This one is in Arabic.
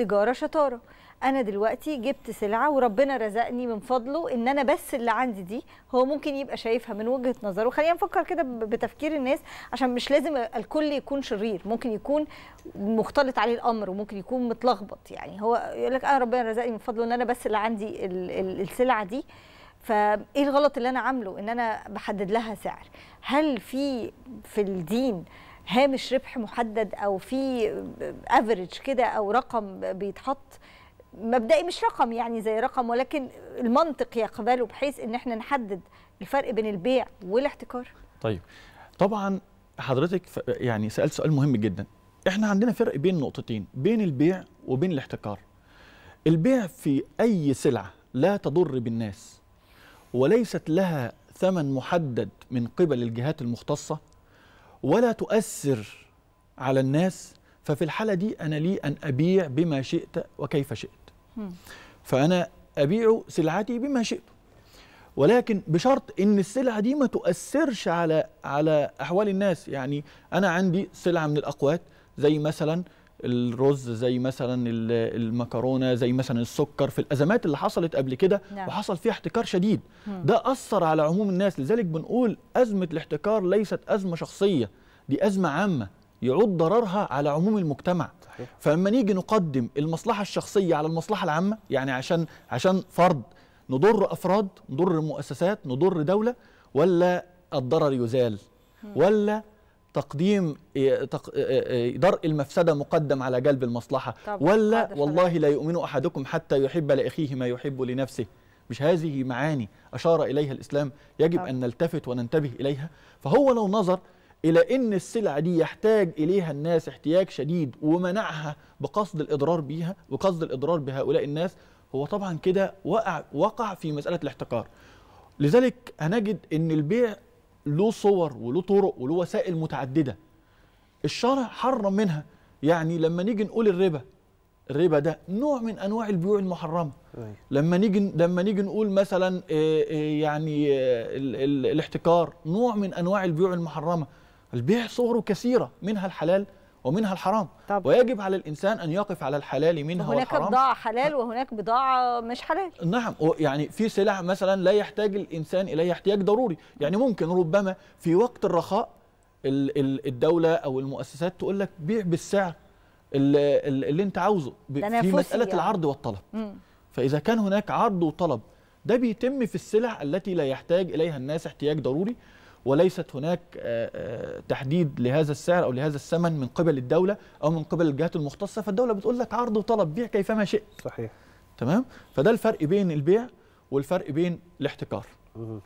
التجاره شطاره انا دلوقتي جبت سلعه وربنا رزقني من فضله ان انا بس اللي عندي دي هو ممكن يبقى شايفها من وجهه نظره خلينا نفكر كده بتفكير الناس عشان مش لازم الكل يكون شرير ممكن يكون مختلط عليه الامر وممكن يكون متلخبط يعني هو يقول لك انا آه، ربنا رزقني من فضله ان انا بس اللي عندي السلعه دي فايه الغلط اللي انا عامله ان انا بحدد لها سعر هل في في الدين هامش ربح محدد او في افريج كده او رقم بيتحط مبدئي مش رقم يعني زي رقم ولكن المنطق يقبله بحيث ان احنا نحدد الفرق بين البيع والاحتكار طيب طبعا حضرتك يعني سالت سؤال مهم جدا احنا عندنا فرق بين نقطتين بين البيع وبين الاحتكار البيع في اي سلعه لا تضر بالناس وليست لها ثمن محدد من قبل الجهات المختصه ولا تؤثر على الناس ففي الحالة دي أنا لي أن أبيع بما شئت وكيف شئت فأنا أبيع سلعتي بما شئت ولكن بشرط ان السلعه دي ما تؤثرش على على احوال الناس يعني انا عندي سلعه من الاقوات زي مثلا الرز زي مثلا المكرونه زي مثلا السكر في الازمات اللي حصلت قبل كده نعم. وحصل فيها احتكار شديد ده اثر على عموم الناس لذلك بنقول ازمه الاحتكار ليست ازمه شخصيه دي أزمة عامة يعود ضررها على عموم المجتمع صحيح. فلما نيجي نقدم المصلحة الشخصية على المصلحة العامة يعني عشان عشان فرد نضر أفراد نضر مؤسسات نضر دولة ولا الضرر يزال ولا تقديم درء المفسده مقدم على جلب المصلحه ولا والله لا يؤمن احدكم حتى يحب لاخيه ما يحب لنفسه مش هذه معاني اشار اليها الاسلام يجب ان نلتفت وننتبه اليها فهو لو نظر الى ان السلع دي يحتاج اليها الناس احتياج شديد ومنعها بقصد الاضرار بيها وقصد الاضرار بهؤلاء الناس هو طبعا كده وقع وقع في مساله الاحتكار لذلك هنجد ان البيع له صور وله طرق وله وسائل متعدده الشرع حرم منها يعني لما نيجي نقول الربا الربا ده نوع من انواع البيوع المحرمه أيوة. لما نيجي لما نيجي نقول مثلا آه، آه، يعني آه، الاحتكار نوع من انواع البيوع المحرمه البيع صوره كثيرة منها الحلال ومنها الحرام طب. ويجب على الإنسان أن يقف على الحلال منها هناك والحرام هناك بضاعة حلال وهناك بضاعة مش حلال نعم يعني في سلع مثلا لا يحتاج الإنسان إليها احتياج ضروري يعني ممكن ربما في وقت الرخاء الدولة أو المؤسسات تقول لك بيع بالسعر اللي, اللي انت عاوزه في مسألة يعني. العرض والطلب م. فإذا كان هناك عرض وطلب ده بيتم في السلع التي لا يحتاج إليها الناس احتياج ضروري وليست هناك آه، آه، تحديد لهذا السعر او لهذا الثمن من قبل الدوله او من قبل الجهات المختصه فالدوله بتقول لك عرض وطلب بيع كيفما شئت صحيح تمام فده الفرق بين البيع والفرق بين الاحتكار